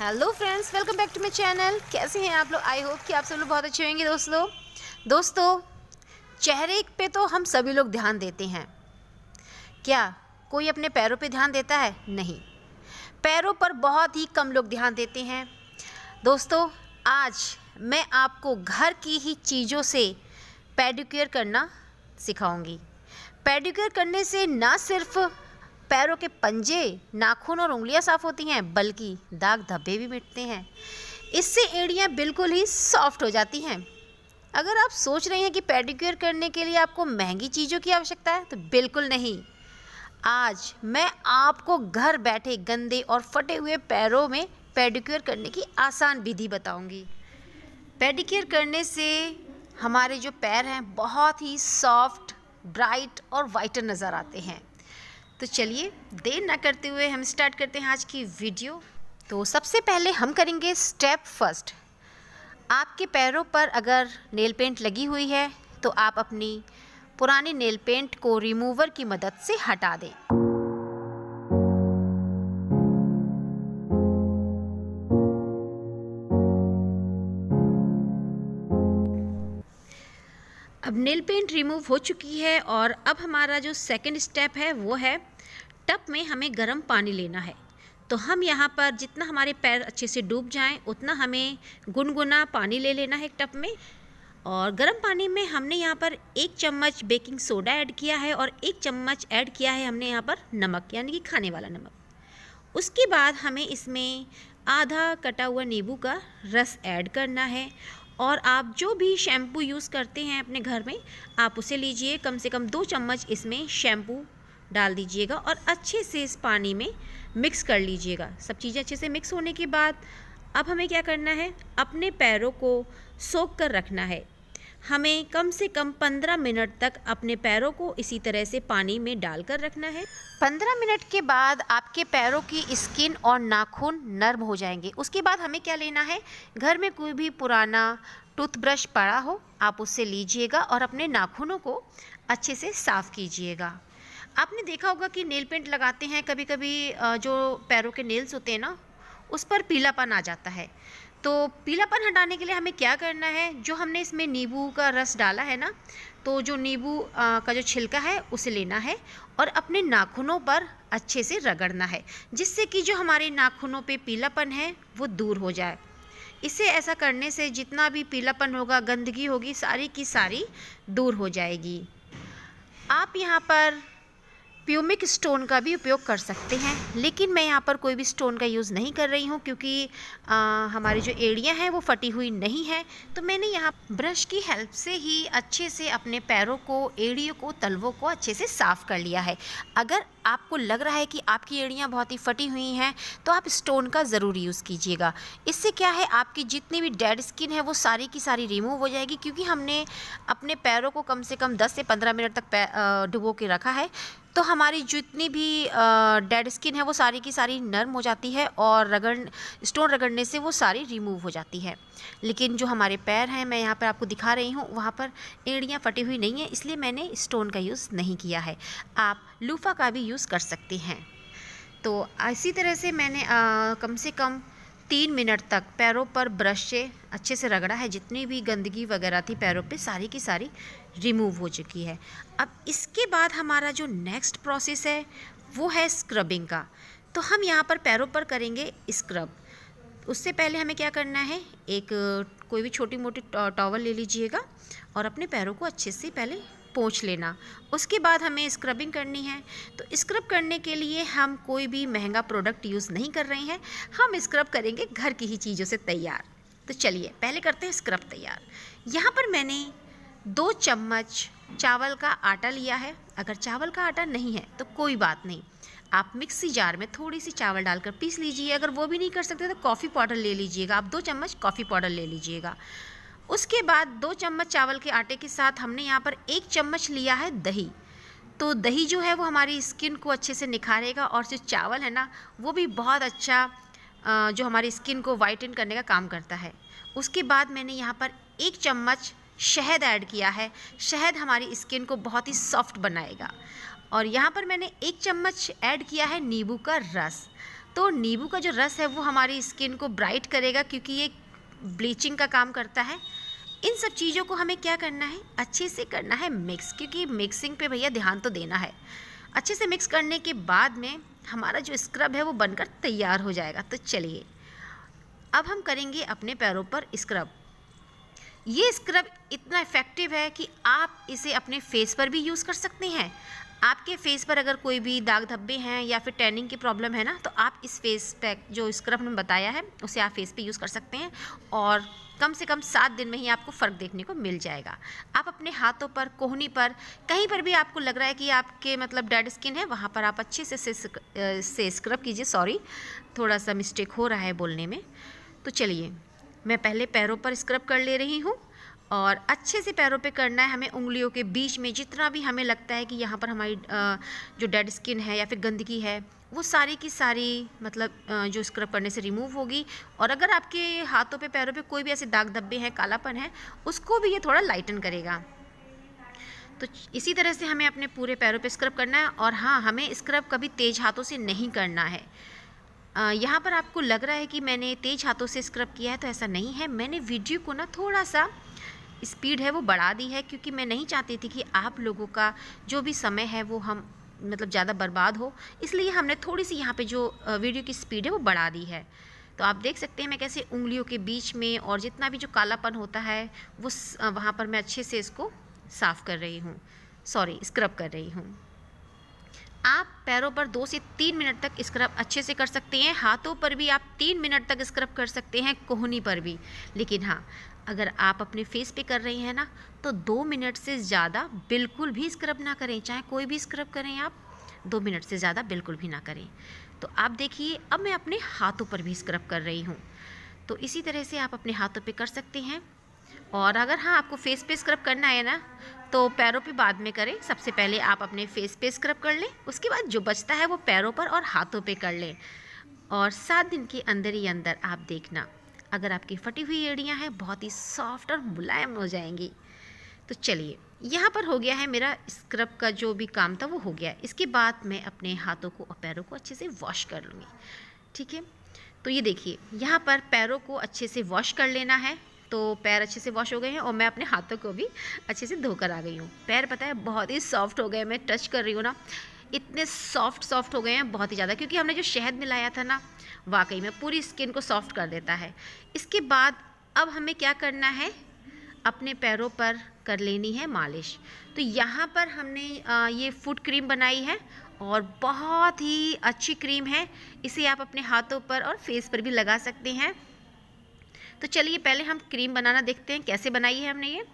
hello friends welcome back to my channel कैसे हैं आप लोग आई होप कि आप सब लोग बहुत अच्छे होंगे दोस्तों दोस्तों चेहरे पे तो हम सभी लोग ध्यान देते हैं क्या कोई अपने पैरों पे ध्यान देता है नहीं पैरों पर बहुत ही कम लोग ध्यान देते हैं दोस्तों आज मैं आपको घर की ही चीज़ों से पेडिक्योर करना सिखाऊंगी पेडिक्योर करने से ना सिर्फ़ पैरों के पंजे नाखून और उंगलियां साफ होती हैं बल्कि दाग धब्बे भी मिटते हैं इससे एड़ियां बिल्कुल ही सॉफ्ट हो जाती हैं अगर आप सोच रहे हैं कि पेडिक्योर करने के लिए आपको महंगी चीज़ों की आवश्यकता है तो बिल्कुल नहीं आज मैं आपको घर बैठे गंदे और फटे हुए पैरों में पेडिक्योर करने की आसान विधि बताऊंगी पेडिक्योर करने से हमारे जो पैर हैं बहुत ही सॉफ्ट ब्राइट और वाइटर नज़र आते हैं तो चलिए देर ना करते हुए हम स्टार्ट करते हैं आज की वीडियो तो सबसे पहले हम करेंगे स्टेप फर्स्ट आपके पैरों पर अगर नेल पेंट लगी हुई है तो आप अपनी पुराने नेल पेंट को रिमूवर की मदद से हटा दें अब नेल पेंट रिमूव हो चुकी है और अब हमारा जो सेकंड स्टेप है वो है टप में हमें गर्म पानी लेना है तो हम यहाँ पर जितना हमारे पैर अच्छे से डूब जाएं उतना हमें गुनगुना पानी ले लेना है टप में और गर्म पानी में हमने यहाँ पर एक चम्मच बेकिंग सोडा ऐड किया है और एक चम्मच ऐड किया है हमने यहाँ पर नमक यानी कि खाने वाला नमक उसके बाद हमें इसमें आधा कटा हुआ नींबू का रस ऐड करना है और आप जो भी शैम्पू यूज़ करते हैं अपने घर में आप उसे लीजिए कम से कम दो चम्मच इसमें शैम्पू डाल दीजिएगा और अच्छे से इस पानी में मिक्स कर लीजिएगा सब चीज़ें अच्छे से मिक्स होने के बाद अब हमें क्या करना है अपने पैरों को सोख कर रखना है हमें कम से कम 15 मिनट तक अपने पैरों को इसी तरह से पानी में डाल कर रखना है 15 मिनट के बाद आपके पैरों की स्किन और नाखून नर्म हो जाएंगे उसके बाद हमें क्या लेना है घर में कोई भी पुराना टूथब्रश पड़ा हो आप उससे लीजिएगा और अपने नाखूनों को अच्छे से साफ़ कीजिएगा आपने देखा होगा कि नेल पेंट लगाते हैं कभी कभी जो पैरों के नेल्स होते हैं ना उस पर पीलापन आ जाता है तो पीलापन हटाने के लिए हमें क्या करना है जो हमने इसमें नींबू का रस डाला है ना तो जो नींबू का जो छिलका है उसे लेना है और अपने नाखूनों पर अच्छे से रगड़ना है जिससे कि जो हमारे नाखूनों पे पीलापन है वो दूर हो जाए इसे ऐसा करने से जितना भी पीलापन होगा गंदगी होगी सारी की सारी दूर हो जाएगी आप यहाँ पर प्यूमिक स्टोन का भी उपयोग कर सकते हैं लेकिन मैं यहाँ पर कोई भी स्टोन का यूज़ नहीं कर रही हूँ क्योंकि हमारी जो एड़ियाँ हैं वो फटी हुई नहीं है तो मैंने यहाँ ब्रश की हेल्प से ही अच्छे से अपने पैरों को एड़ियों को तलवों को अच्छे से साफ़ कर लिया है अगर आपको लग रहा है कि आपकी एड़ियाँ बहुत ही फटी हुई हैं तो आप स्टोन का ज़रूर यूज़ कीजिएगा इससे क्या है आपकी जितनी भी डेड स्किन है वो सारी की सारी रिमूव हो जाएगी क्योंकि हमने अपने पैरों को कम से कम 10 से 15 मिनट तक डुबो के रखा है तो हमारी जितनी भी डेड स्किन है वो सारी की सारी नर्म हो जाती है और रगड़ स्टोन रगड़ने से वो सारी रिमूव हो जाती है लेकिन जो हमारे पैर हैं मैं यहाँ पर आपको दिखा रही हूँ वहाँ पर एड़ियाँ फटी हुई नहीं है इसलिए मैंने स्टोन का यूज़ नहीं किया है आप लूफा का भी यूज़ कर सकते हैं तो इसी तरह से मैंने आ, कम से कम तीन मिनट तक पैरों पर ब्रश से अच्छे से रगड़ा है जितनी भी गंदगी वगैरह थी पैरों पे सारी की सारी रिमूव हो चुकी है अब इसके बाद हमारा जो नेक्स्ट प्रोसेस है वो है स्क्रबिंग का तो हम यहाँ पर पैरों पर करेंगे स्क्रब उससे पहले हमें क्या करना है एक कोई भी छोटी मोटी टॉवल ले लीजिएगा और अपने पैरों को अच्छे से पहले पोंछ लेना उसके बाद हमें स्क्रबिंग करनी है तो स्क्रब करने के लिए हम कोई भी महंगा प्रोडक्ट यूज़ नहीं कर रहे हैं हम स्क्रब करेंगे घर की ही चीज़ों से तैयार तो चलिए पहले करते हैं स्क्रब तैयार यहाँ पर मैंने दो चम्मच चावल का आटा लिया है अगर चावल का आटा नहीं है तो कोई बात नहीं आप मिक्सी जार में थोड़ी सी चावल डालकर पीस लीजिए अगर वो भी नहीं कर सकते तो कॉफ़ी पाउडर ले लीजिएगा आप दो चम्मच कॉफ़ी पाउडर ले लीजिएगा उसके बाद दो चम्मच चावल के आटे के साथ हमने यहाँ पर एक चम्मच लिया है दही तो दही जो है वो हमारी स्किन को अच्छे से निखारेगा और जो चावल है ना वो भी बहुत अच्छा जो हमारी स्किन को वाइटन करने का काम करता है उसके बाद मैंने यहाँ पर एक चम्मच शहद ऐड किया है शहद हमारी स्किन को बहुत ही सॉफ्ट बनाएगा और यहाँ पर मैंने एक चम्मच ऐड किया है नींबू का रस तो नींबू का जो रस है वो हमारी स्किन को ब्राइट करेगा क्योंकि ये ब्लीचिंग का काम करता है इन सब चीज़ों को हमें क्या करना है अच्छे से करना है मिक्स क्योंकि मिक्सिंग पे भैया ध्यान तो देना है अच्छे से मिक्स करने के बाद में हमारा जो स्क्रब है वो बनकर तैयार हो जाएगा तो चलिए अब हम करेंगे अपने पैरों पर स्क्रब ये स्क्रब इतना इफ़ेक्टिव है कि आप इसे अपने फेस पर भी यूज़ कर सकते हैं आपके फेस पर अगर कोई भी दाग धब्बे हैं या फिर टैनिंग की प्रॉब्लम है ना तो आप इस फेस पैक जो स्क्रब ने बताया है उसे आप फेस पे यूज़ कर सकते हैं और कम से कम सात दिन में ही आपको फ़र्क देखने को मिल जाएगा आप अपने हाथों पर कोहनी पर कहीं पर भी आपको लग रहा है कि आपके मतलब डेड स्किन है वहाँ पर आप अच्छे से से, से स्क्रब कीजिए सॉरी थोड़ा सा मिस्टेक हो रहा है बोलने में तो चलिए मैं पहले पैरों पर स्क्रब कर ले रही हूँ और अच्छे से पैरों पे करना है हमें उंगलियों के बीच में जितना भी हमें लगता है कि यहाँ पर हमारी जो डेड स्किन है या फिर गंदगी है वो सारी की सारी मतलब जो स्क्रब करने से रिमूव होगी और अगर आपके हाथों पे पैरों पे कोई भी ऐसे दाग धब्बे हैं कालापन है उसको भी ये थोड़ा लाइटन करेगा तो इसी तरह से हमें अपने पूरे पैरों पे स्क्रब करना है और हाँ हमें स्क्रब कभी तेज़ हाथों से नहीं करना है यहाँ पर आपको लग रहा है कि मैंने तेज़ हाथों से स्क्रब किया है तो ऐसा नहीं है मैंने वीडियो को ना थोड़ा सा स्पीड है वो बढ़ा दी है क्योंकि मैं नहीं चाहती थी कि आप लोगों का जो भी समय है वो हम मतलब ज़्यादा बर्बाद हो इसलिए हमने थोड़ी सी यहाँ पे जो वीडियो की स्पीड है वो बढ़ा दी है तो आप देख सकते हैं मैं कैसे उंगलियों के बीच में और जितना भी जो कालापन होता है वो वहाँ पर मैं अच्छे से इसको साफ़ कर रही हूँ सॉरी स्क्रब कर रही हूँ आप पैरों पर दो से तीन मिनट तक स्क्रब अच्छे से कर सकते हैं हाथों पर भी आप तीन मिनट तक स्क्रब कर सकते हैं कोहनी पर भी लेकिन हाँ अगर आप अपने फेस पे कर रही हैं ना तो दो मिनट से ज़्यादा बिल्कुल भी स्क्रब ना करें चाहे कोई भी स्क्रब करें आप दो मिनट से ज़्यादा बिल्कुल भी ना करें तो आप देखिए अब मैं अपने हाथों पर भी स्क्रब कर रही हूँ तो इसी तरह से आप अपने हाथों पे कर सकते हैं और अगर हाँ आपको फेस पे स्क्रब करना है ना तो पैरों पे बाद में करें सबसे पहले आप अपने फेस पे स्क्रब कर लें उसके बाद जो बचता है वो पैरों पर और हाथों पे कर लें और सात दिन के अंदर ही अंदर आप देखना अगर आपकी फटी हुई एड़ियाँ हैं बहुत ही सॉफ्ट और मुलायम हो जाएंगी तो चलिए यहाँ पर हो गया है मेरा स्क्रब का जो भी काम था वो हो गया इसके बाद मैं अपने हाथों को और पैरों को अच्छे से वॉश कर लूँगी ठीक है तो ये देखिए यहाँ पर पैरों को अच्छे से वॉश कर लेना है तो पैर अच्छे से वॉश हो गए हैं और मैं अपने हाथों को भी अच्छे से धोकर आ गई हूँ पैर पता है बहुत ही सॉफ्ट हो गए मैं टच कर रही हूँ ना इतने सॉफ्ट सॉफ्ट हो गए हैं बहुत ही ज़्यादा क्योंकि हमने जो शहद मिलाया था ना वाकई में पूरी स्किन को सॉफ्ट कर देता है इसके बाद अब हमें क्या करना है अपने पैरों पर कर लेनी है मालिश तो यहाँ पर हमने ये फुट क्रीम बनाई है और बहुत ही अच्छी क्रीम है इसे आप अपने हाथों पर और फेस पर भी लगा सकते हैं तो चलिए पहले हम क्रीम बनाना देखते हैं कैसे बनाई है हमने ये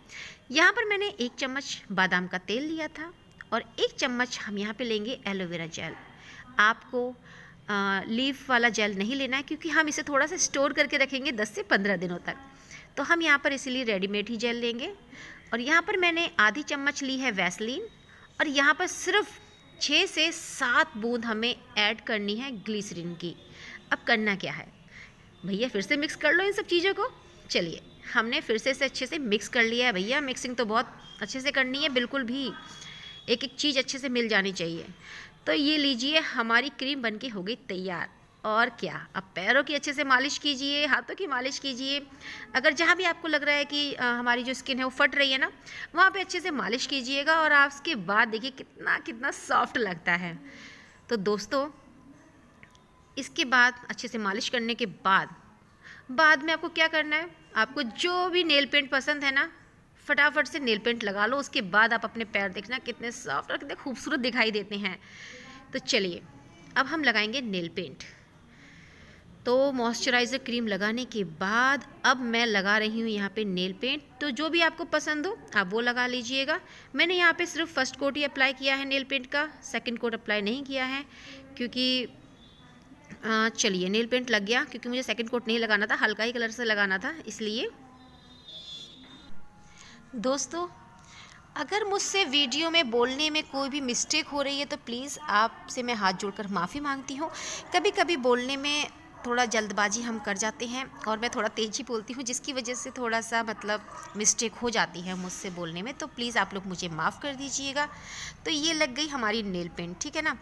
यहाँ पर मैंने एक चम्मच बादाम का तेल लिया था और एक चम्मच हम यहाँ पे लेंगे एलोवेरा जेल आपको आ, लीफ वाला जेल नहीं लेना है क्योंकि हम इसे थोड़ा सा स्टोर करके रखेंगे 10 से 15 दिनों तक तो हम यहाँ पर इसीलिए रेडीमेड ही जेल लेंगे और यहाँ पर मैंने आधी चम्मच ली है वैसलीन और यहाँ पर सिर्फ छः से सात बूंद हमें ऐड करनी है ग्लीसरिन की अब करना क्या है भैया फिर से मिक्स कर लो इन सब चीज़ों को चलिए हमने फिर से इसे अच्छे से मिक्स कर लिया है भैया मिक्सिंग तो बहुत अच्छे से करनी है बिल्कुल भी एक एक चीज़ अच्छे से मिल जानी चाहिए तो ये लीजिए हमारी क्रीम बन के हो गई तैयार और क्या अब पैरों की अच्छे से मालिश कीजिए हाथों की मालिश कीजिए अगर जहाँ भी आपको लग रहा है कि हमारी जो स्किन है वो फट रही है ना वहाँ पे अच्छे से मालिश कीजिएगा और आप उसके बाद देखिए कितना कितना सॉफ्ट लगता है तो दोस्तों इसके बाद अच्छे से मालिश करने के बाद बाद में आपको क्या करना है आपको जो भी नेल पेंट पसंद है ना फटाफट से नेल पेंट लगा लो उसके बाद आप अपने पैर देखना कितने सॉफ्ट और कितने खूबसूरत दिखाई देते हैं तो चलिए अब हम लगाएंगे नेल पेंट तो मॉइस्चराइज़र क्रीम लगाने के बाद अब मैं लगा रही हूँ यहाँ पे नेल पेंट तो जो भी आपको पसंद हो आप वो लगा लीजिएगा मैंने यहाँ पे सिर्फ फर्स्ट कोट ही अप्लाई किया है नेल पेंट का सेकंड कोट अप्लाई नहीं किया है क्योंकि चलिए नेल पेंट लग गया क्योंकि मुझे सेकंड कोट नहीं लगाना था हल्का ही कलर से लगाना था इसलिए दोस्तों अगर मुझसे वीडियो में बोलने में कोई भी मिस्टेक हो रही है तो प्लीज़ आपसे मैं हाथ जोड़कर माफ़ी मांगती हूँ कभी कभी बोलने में थोड़ा जल्दबाजी हम कर जाते हैं और मैं थोड़ा तेज़ी बोलती हूँ जिसकी वजह से थोड़ा सा मतलब मिस्टेक हो जाती है मुझसे बोलने में तो प्लीज़ आप लोग मुझे माफ़ कर दीजिएगा तो ये लग गई हमारी नेल पेंट ठीक है ना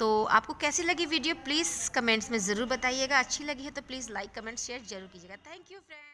तो आपको कैसी लगी वीडियो प्लीज़ कमेंट्स में ज़रूर बताइएगा अच्छी लगी है तो प्लीज़ लाइक कमेंट शेयर जरूर कीजिएगा थैंक यू फ्रेंड